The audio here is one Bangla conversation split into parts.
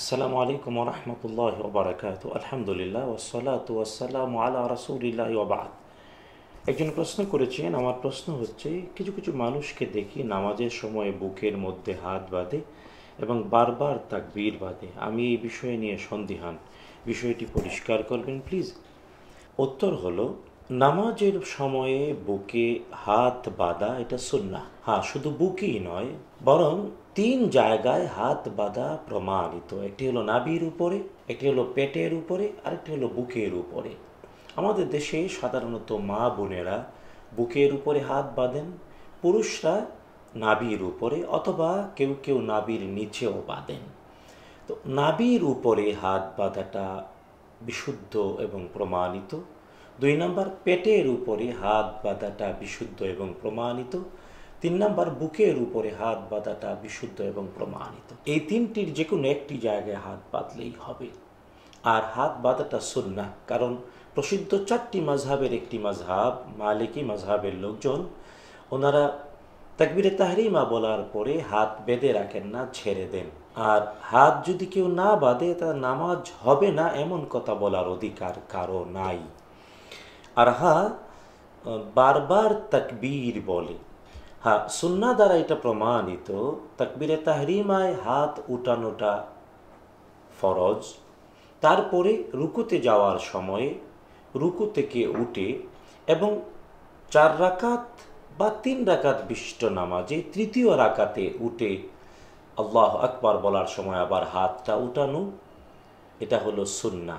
আসসালামু আলাইকুম রহমতুল্লাহ ওবরাকাত আলহামদুলিল্লাহ ওসলাত ওয়াসালাম আলা রাসুলিল্লাহ ওবাদ একজন প্রশ্ন করেছেন আমার প্রশ্ন হচ্ছে কিছু কিছু মানুষকে দেখি নামাজের সময় বুকের মধ্যে হাত বাঁধে এবং বারবার বীর বাঁধে আমি এই বিষয়ে নিয়ে সন্দিহান বিষয়টি পরিষ্কার করবেন প্লিজ উত্তর হলো নামাজের সময়ে বুকে হাত বাঁধা এটা সুন্না হ্যাঁ শুধু বুকেই নয় বরং তিন জায়গায় হাত বাঁধা প্রমাণিত একটি হলো নাবির উপরে একটি হলো পেটের উপরে আর একটি হলো বুকের উপরে আমাদের দেশে সাধারণত মা বোনেরা বুকের উপরে হাত বাঁধেন পুরুষরা নাবির উপরে অথবা কেউ কেউ নাবির নিচেও বাঁধেন তো নাবির উপরে হাত বাঁধাটা বিশুদ্ধ এবং প্রমাণিত দুই নম্বর পেটের উপরে হাত বাঁধাটা বিশুদ্ধ এবং প্রমাণিত তিন নম্বর বুকের উপরে হাত বাঁধাটা বিশুদ্ধ এবং প্রমাণিত এই তিনটির যে কোনো একটি জায়গায় হাত বাঁধলেই হবে আর হাত বাঁধাটা সুন্না কারণ প্রসিদ্ধ চারটি মাঝহাবের একটি মাঝহাব মালিকি মাঝহাবের লোকজন ওনারা তাকবিরে তাহরিমা বলার পরে হাত বেঁধে রাখেন না ছেড়ে দেন আর হাত যদি কেউ না বাঁধে তা নামাজ হবে না এমন কথা বলার অধিকার কারো নাই আরহা বারবার তকবীর বলে হ্যাঁ সুন্না দ্বারা এটা প্রমাণিত তকবীরে তাহরিমায় হাত উঠানোটা ফরজ তারপরে রুকুতে যাওয়ার সময়ে রুকু থেকে উঠে এবং চার রাকাত বা তিন রাকাত বিশিষ্ট নামাজে তৃতীয় রাকাতে উঠে আল্লাহ আকবার বলার সময় আবার হাতটা উঠানো এটা হলো সুন্না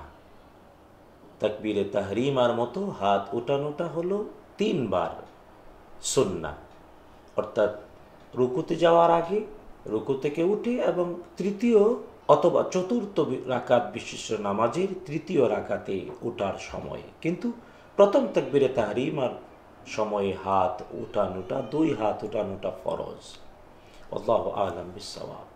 তাকবিরে তাহরিমার মতো হাত ওঠানোটা হলো তিনবার সন্না অর্থাৎ রুকুতে যাওয়ার আগে রুকু থেকে উঠে এবং তৃতীয় অথবা চতুর্থ রাকাত বিশিষ্ট নামাজের তৃতীয় রাকাতে ওঠার সময়ে কিন্তু প্রথম তাকবিরে তাহরিমার সময়ে হাত উঠানোটা দুই হাত উঠানোটা ফরজ অল্লাহ আলম বিশ্বাব